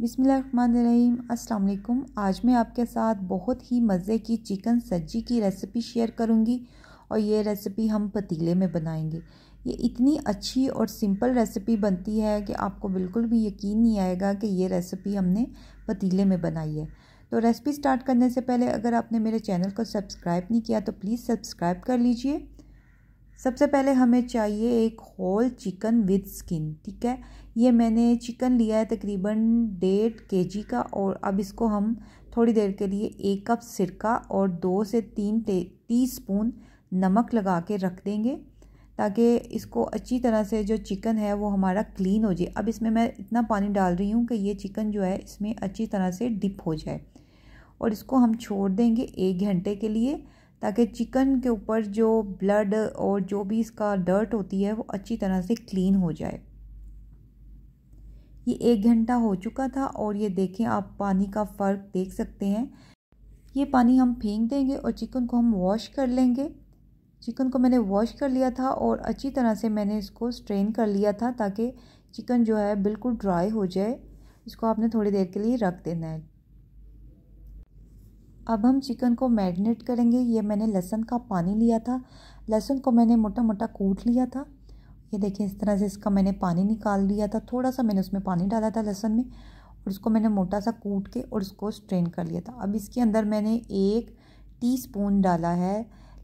बिसमीम अल्लाम आज मैं आपके साथ बहुत ही मज़े की चिकन सब्जी की रेसिपी शेयर करूंगी और ये रेसिपी हम पतीले में बनाएंगे ये इतनी अच्छी और सिंपल रेसिपी बनती है कि आपको बिल्कुल भी यकीन नहीं आएगा कि ये रेसिपी हमने पतीले में बनाई है तो रेसिपी स्टार्ट करने से पहले अगर आपने मेरे चैनल को सब्सक्राइब नहीं किया तो प्लीज़ सब्सक्राइब कर लीजिए सबसे पहले हमें चाहिए एक होल चिकन विद स्किन ठीक है ये मैंने चिकन लिया है तकरीबन डेढ़ के जी का और अब इसको हम थोड़ी देर के लिए एक कप सिरका और दो से तीन टी स्पून नमक लगा के रख देंगे ताकि इसको अच्छी तरह से जो चिकन है वो हमारा क्लीन हो जाए अब इसमें मैं इतना पानी डाल रही हूँ कि ये चिकन जो है इसमें अच्छी तरह से डिप हो जाए और इसको हम छोड़ देंगे एक घंटे के लिए ताकि चिकन के ऊपर जो ब्लड और जो भी इसका डर्ट होती है वो अच्छी तरह से क्लीन हो जाए ये एक घंटा हो चुका था और ये देखें आप पानी का फ़र्क देख सकते हैं ये पानी हम फेंक देंगे और चिकन को हम वॉश कर लेंगे चिकन को मैंने वॉश कर लिया था और अच्छी तरह से मैंने इसको स्ट्रेन कर लिया था ताकि चिकन जो है बिल्कुल ड्राई हो जाए इसको आपने थोड़ी देर के लिए रख देना है अब हम चिकन को मैरिनेट करेंगे ये मैंने लहसुन का पानी लिया था लहसुन को मैंने मोटा मोटा कूट लिया था ये देखें इस तरह से इसका मैंने पानी निकाल लिया था थोड़ा सा मैंने उसमें पानी डाला था लहसुन में और उसको मैंने मोटा सा कूट के और उसको स्ट्रेन कर लिया था अब इसके अंदर मैंने एक स्पून डाला है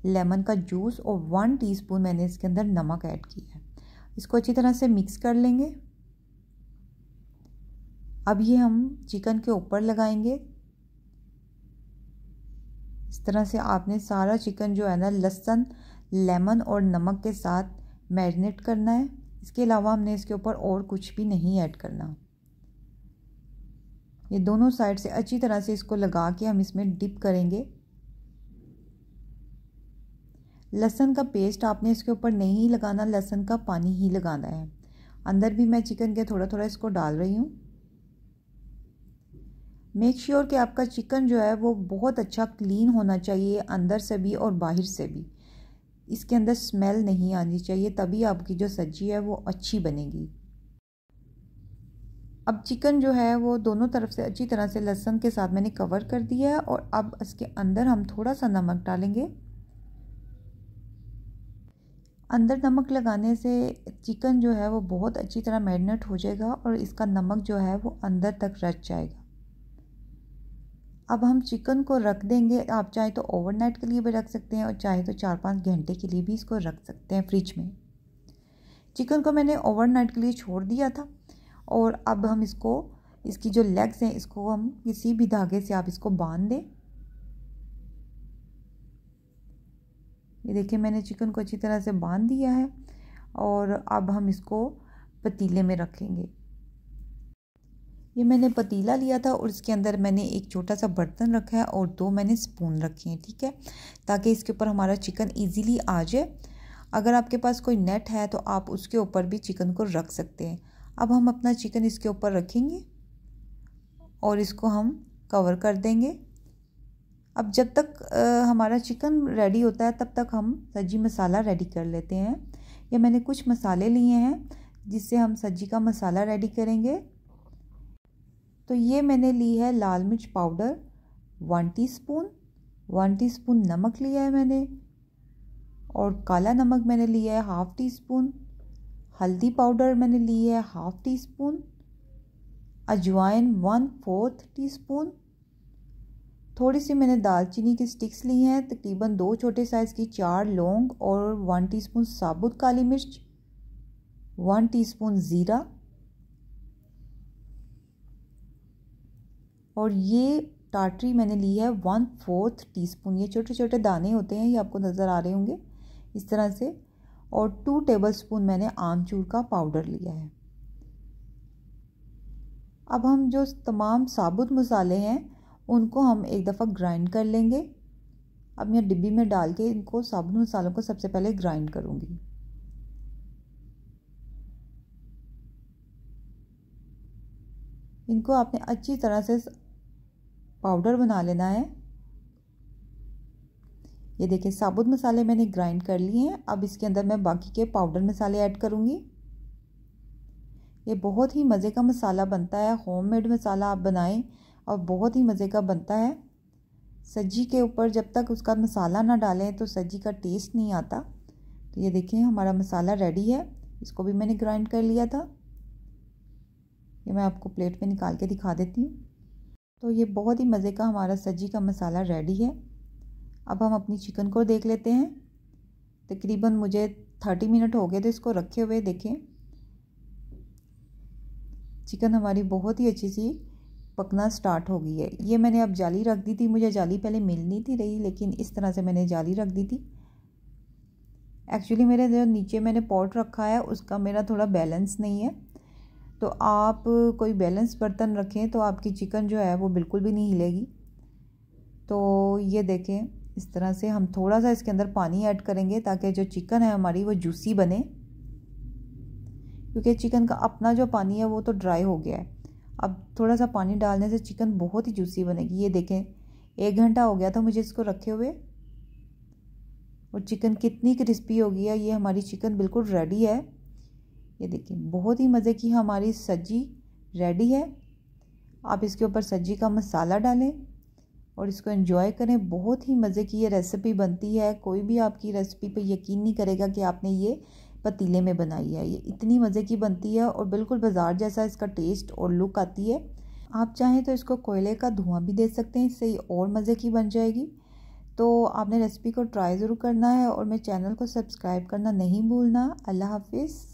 लेमन का जूस और वन स्पून मैंने इसके अंदर नमक ऐड किया है इसको अच्छी तरह से मिक्स कर लेंगे अब ये हम चिकन के ऊपर लगाएंगे इस तरह से आपने सारा चिकन जो है ना लहसन लेमन और नमक के साथ मैरिनेट करना है इसके अलावा हमने इसके ऊपर और कुछ भी नहीं ऐड करना ये दोनों साइड से अच्छी तरह से इसको लगा के हम इसमें डिप करेंगे लहसन का पेस्ट आपने इसके ऊपर नहीं लगाना लहसन का पानी ही लगाना है अंदर भी मैं चिकन के थोड़ा थोड़ा इसको डाल रही हूँ मेक श्योर sure कि आपका चिकन जो है वो बहुत अच्छा क्लीन होना चाहिए अंदर से भी और बाहर से भी इसके अंदर स्मेल नहीं आनी चाहिए तभी आपकी जो सब्जी है वो अच्छी बनेगी अब चिकन जो है वो दोनों तरफ से अच्छी तरह से लहसुन के साथ मैंने कवर कर दिया है और अब इसके अंदर हम थोड़ा सा नमक डालेंगे अंदर नमक लगाने से चिकन जो है वो बहुत अच्छी तरह मैरिनेट हो जाएगा और इसका नमक जो है वो अंदर तक रच जाएगा अब हम चिकन को रख देंगे आप चाहे तो ओवरनाइट के लिए भी रख सकते हैं और चाहे तो चार पाँच घंटे के लिए भी इसको रख सकते हैं फ्रिज में चिकन को मैंने ओवरनाइट के लिए छोड़ दिया था और अब हम इसको इसकी जो लेग्स हैं इसको हम किसी भी धागे से आप इसको बांध दें ये देखिए मैंने चिकन को अच्छी तरह से बांध दिया है और अब हम इसको पतीले में रखेंगे ये मैंने पतीला लिया था और इसके अंदर मैंने एक छोटा सा बर्तन रखा है और दो मैंने स्पून रखे हैं ठीक है ताकि इसके ऊपर हमारा चिकन ईजीली आ जाए अगर आपके पास कोई नेट है तो आप उसके ऊपर भी चिकन को रख सकते हैं अब हम अपना चिकन इसके ऊपर रखेंगे और इसको हम कवर कर देंगे अब जब तक आ, हमारा चिकन रेडी होता है तब तक हम सब्जी मसाला रेडी कर लेते हैं ये मैंने कुछ मसाले लिए हैं जिससे हम सब्जी का मसाला रेडी करेंगे तो ये मैंने ली है लाल मिर्च powder one teaspoon one teaspoon नमक लिया है मैंने और काला नमक मैंने लिया है हाफ़ टी स्पून हल्दी पाउडर मैंने ली है हाफ़ टी स्पून अजवाइन वन फोर्थ टी स्पून थोड़ी सी मैंने दालचीनी की स्टिक्स ली हैं तकरीबन दो छोटे साइज़ की चार लौंग और वन टीस्पून साबुत काली मिर्च वन टीस्पून ज़ीरा और ये टाटरी मैंने ली है वन फोर्थ टी स्पून ये छोटे छोटे दाने होते हैं ये आपको नज़र आ रहे होंगे इस तरह से और टू टेबल स्पून मैंने आमचूर का पाउडर लिया है अब हम जो तमाम साबुत मसाले हैं उनको हम एक दफ़ा ग्राइंड कर लेंगे अब मैं डिब्बी में डाल के इनको साबुत मसालों को सबसे पहले ग्राइंड करूँगी इनको आपने अच्छी तरह से पाउडर बना लेना है ये देखिए साबुत मसाले मैंने ग्राइंड कर लिए हैं अब इसके अंदर मैं बाकी के पाउडर मसाले ऐड करूँगी ये बहुत ही मज़े का मसाला बनता है होममेड मसाला आप बनाएं और बहुत ही मज़े का बनता है सब्जी के ऊपर जब तक उसका मसाला ना डालें तो सब्जी का टेस्ट नहीं आता तो ये देखिए हमारा मसाला रेडी है इसको भी मैंने ग्राइंड कर लिया था ये मैं आपको प्लेट में निकाल के दिखा देती हूँ तो ये बहुत ही मज़े का हमारा सजी का मसाला रेडी है अब हम अपनी चिकन को देख लेते हैं तकरीबन मुझे थर्टी मिनट हो गए तो इसको रखे हुए देखें चिकन हमारी बहुत ही अच्छी सी पकना स्टार्ट हो गई है ये मैंने अब जाली रख दी थी मुझे जाली पहले मिल नहीं थी रही लेकिन इस तरह से मैंने जाली रख दी थी एक्चुअली मेरे जो नीचे मैंने पॉट रखा है उसका मेरा थोड़ा बैलेंस नहीं है तो आप कोई बैलेंस बर्तन रखें तो आपकी चिकन जो है वो बिल्कुल भी नहीं हिलेगी तो ये देखें इस तरह से हम थोड़ा सा इसके अंदर पानी ऐड करेंगे ताकि जो चिकन है हमारी वो जूसी बने क्योंकि चिकन का अपना जो पानी है वो तो ड्राई हो गया है अब थोड़ा सा पानी डालने से चिकन बहुत ही जूसी बनेगी ये देखें एक घंटा हो गया था मुझे इसको रखे हुए और चिकन कितनी क्रिस्पी हो गई है ये हमारी चिकन बिल्कुल रेडी है ये देखिए बहुत ही मज़े की हमारी सब्जी रेडी है आप इसके ऊपर सब्जी का मसाला डालें और इसको एंजॉय करें बहुत ही मज़े की ये रेसिपी बनती है कोई भी आपकी रेसिपी पे यकीन नहीं करेगा कि आपने ये पतीले में बनाई है ये इतनी मज़े की बनती है और बिल्कुल बाजार जैसा इसका टेस्ट और लुक आती है आप चाहें तो इसको कोयले का धुआं भी दे सकते हैं इससे ये और मज़े की बन जाएगी तो आपने रेसिपी को ट्राई ज़रूर करना है और मेरे चैनल को सब्सक्राइब करना नहीं भूलना अल्लाह हाफिज़